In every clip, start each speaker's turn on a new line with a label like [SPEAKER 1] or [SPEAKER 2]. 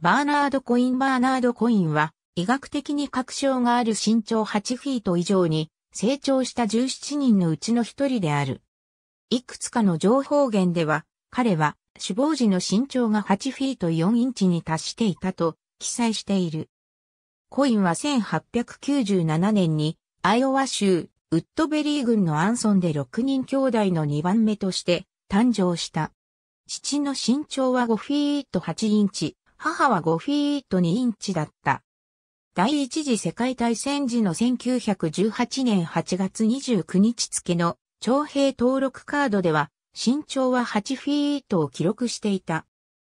[SPEAKER 1] バーナード・コインバーナード・コインは、医学的に確証がある身長8フィート以上に、成長した17人のうちの一人である。いくつかの情報源では、彼は死亡時の身長が8フィート4インチに達していたと記載している。コインは1897年にアイオワ州ウッドベリー郡のアンソンで6人兄弟の2番目として誕生した。父の身長は5フィート8インチ、母は5フィート2インチだった。第一次世界大戦時の1918年8月29日付の徴兵登録カードでは身長は8フィートを記録していた。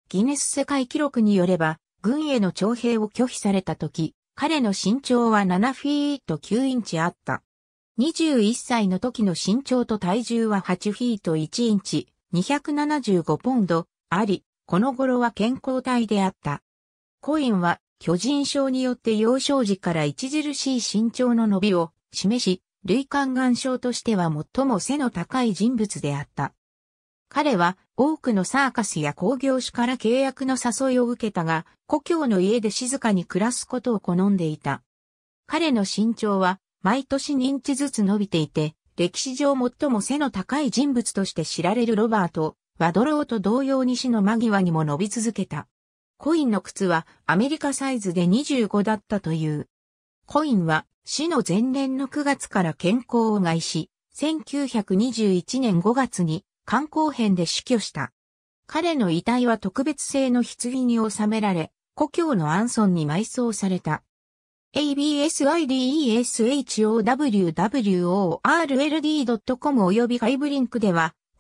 [SPEAKER 1] ギネス世界記録によれば軍への徴兵を拒否された時、彼の身長は7フィート9インチあった。21歳の時の身長と体重は8フィート1インチ、275ポンドあり、この頃は健康体であった。コインは巨人症によって幼少時から著しい身長の伸びを示し、類肝眼症としては最も背の高い人物であった。彼は多くのサーカスや工業種から契約の誘いを受けたが、故郷の家で静かに暮らすことを好んでいた。彼の身長は毎年認知ずつ伸びていて、歴史上最も背の高い人物として知られるロバート・ワドローと同様に死の間際にも伸び続けた。コインの靴はアメリカサイズで25だったという。コインは死の前年の9月から健康を害し、1921年5月に肝硬変で死去した。彼の遺体は特別性の棺に収められ、故郷のアンソンに埋葬された。absideshowrld.com 及びハイブリンクでは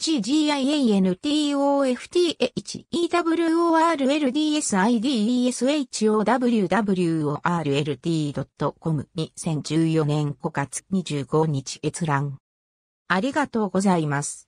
[SPEAKER 1] c g i a n t o f t h e w o r l d s i d e s h o w w r l t c o m 2 0 1 4年5月25日閲覧。ありがとうございます。